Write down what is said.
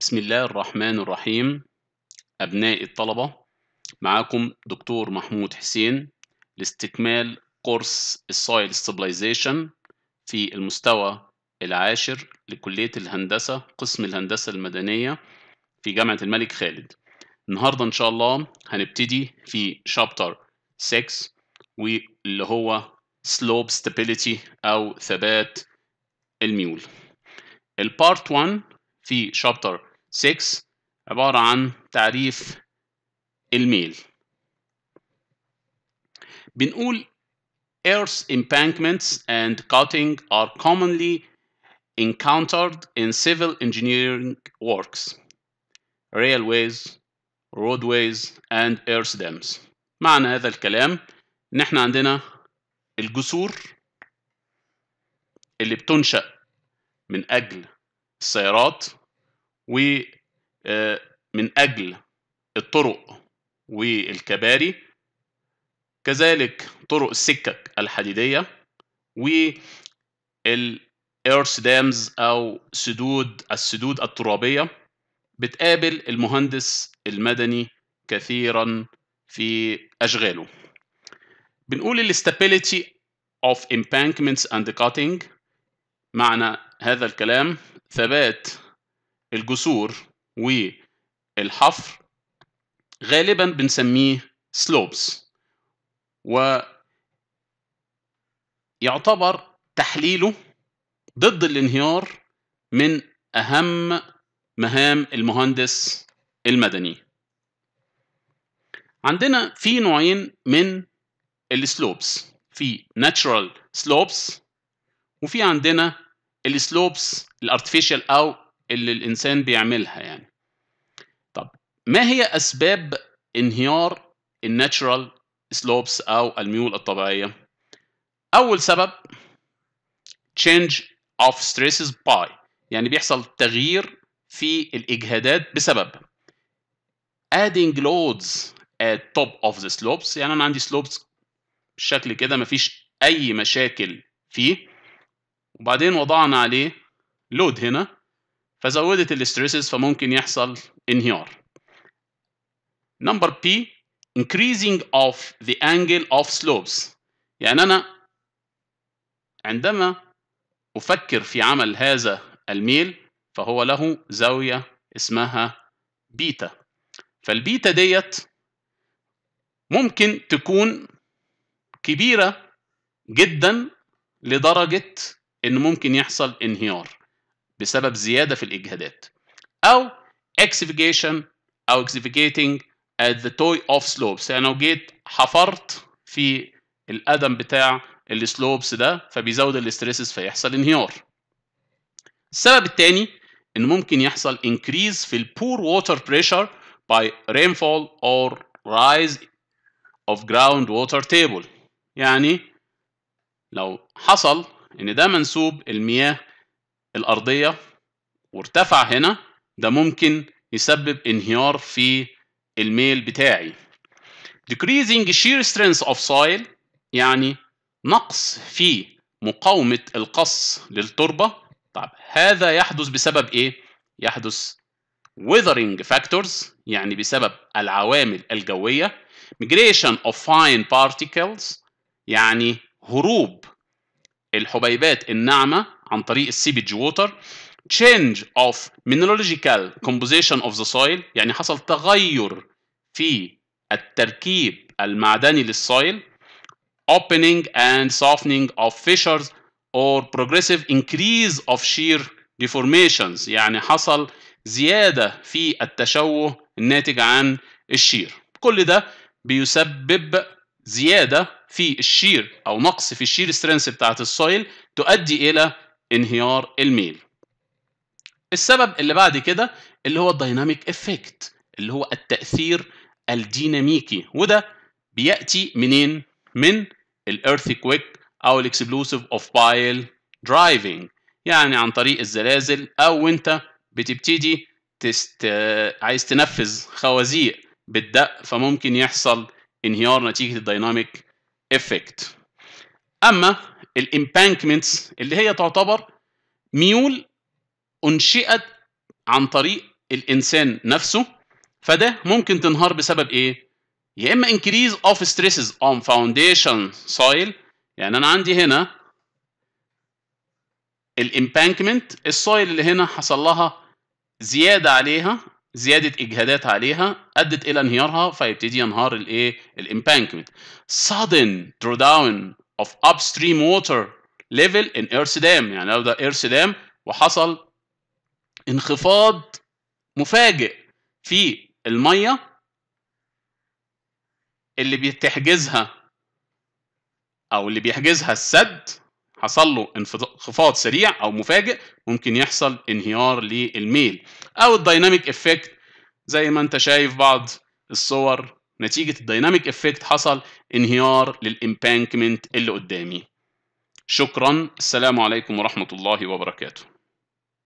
بسم الله الرحمن الرحيم أبناء الطلبة معاكم دكتور محمود حسين لاستكمال قرص السويل ستابلايزيشن في المستوى العاشر لكلية الهندسة قسم الهندسة المدنية في جامعة الملك خالد النهاردة إن شاء الله هنبتدي في شابتر 6 واللي هو سلوب ستابيليتي أو ثبات الميول البارت 1 في شابتر 6 عبارة عن تعريف الميل بنقول earth embankments and cutting are commonly encountered in civil engineering works railways roadways and earth dams معنى هذا الكلام ان احنا عندنا الجسور اللي بتنشأ من اجل السيارات ومن آه، أجل الطرق والكباري كذلك طرق السكك الحديدية والإيرث دامز أو سدود السدود الترابية بتقابل المهندس المدني كثيرا في أشغاله بنقول الاستابيليتي of embankments and cutting معنى هذا الكلام ثبات الجسور والحفر غالبا بنسميه سلوبس ويعتبر تحليله ضد الانهيار من أهم مهام المهندس المدني عندنا في نوعين من السلوبس في natural slopes وفي عندنا السلوبس الارتفيشال او اللي الانسان بيعملها يعني طب ما هي اسباب انهيار الناتشرال سلوبس او الميول الطبيعيه اول سبب change of stresses by يعني بيحصل تغيير في الاجهادات بسبب adding loads at top of the slopes يعني انا عندي slopes بالشكل كده مفيش اي مشاكل فيه وبعدين وضعنا عليه لود هنا فزودت الاستريسز فممكن يحصل انهيار نمبر بي increasing of the angle of slopes يعني أنا عندما أفكر في عمل هذا الميل فهو له زاوية اسمها بيتا فالبيتا ديت ممكن تكون كبيرة جدا لدرجة إن ممكن يحصل انهيار بسبب زيادة في الإجهادات أو excavation أو excavating at the toy of slopes يعني لو جيت حفرت في القدم بتاع السلوبس ده فبيزود الاستريسز فيحصل انهيار السبب الثاني ان ممكن يحصل increase في البور water pressure by rainfall or rise of ground water table يعني لو حصل ان ده منسوب المياه الأرضية وارتفع هنا ده ممكن يسبب انهيار في الميل بتاعي decreasing shear strength of soil يعني نقص في مقاومة القص للتربة طب هذا يحدث بسبب ايه؟ يحدث weathering factors يعني بسبب العوامل الجوية migration of fine particles يعني هروب الحبيبات الناعمة عن طريق السيبج ووتر change of mineralogical composition of the soil يعني حصل تغير في التركيب المعدني للسويل opening and softening of fissures or progressive increase of shear deformations يعني حصل زيادة في التشوه الناتج عن الشير كل ده بيسبب زيادة في الشير أو نقص في الشير سترينث بتاعة السويل تؤدي إلى انهيار الميل السبب اللي بعد كده اللي هو الديناميك افكت اللي هو التاثير الديناميكي وده بياتي منين من الايرثكويك او الاكسبلوسيف اوف بايل درايفنج يعني عن طريق الزلازل او وانت بتبتدي تست... عايز تنفذ خوازيق بالدق فممكن يحصل انهيار نتيجه الديناميك افكت اما الامبانكمنتس اللي هي تعتبر ميول انشئت عن طريق الانسان نفسه فده ممكن تنهار بسبب ايه يا اما increase of stresses on foundation soil يعني انا عندي هنا الامبانكمنت السويل اللي هنا حصل لها زياده عليها زياده اجهادات عليها ادت الى انهيارها فيبتدي ينهار الايه الامبانكمنت sudden داون of upstream water level in earth dam يعني لو ده earth dam وحصل انخفاض مفاجئ في الميه اللي بتحجزها او اللي بيحجزها السد حصل له انخفاض سريع او مفاجئ ممكن يحصل انهيار للميل او الدايناميك افكت زي ما انت شايف بعض الصور نتيجه الديناميك افكت حصل انهيار للامبانكمنت اللي قدامي شكرا السلام عليكم ورحمه الله وبركاته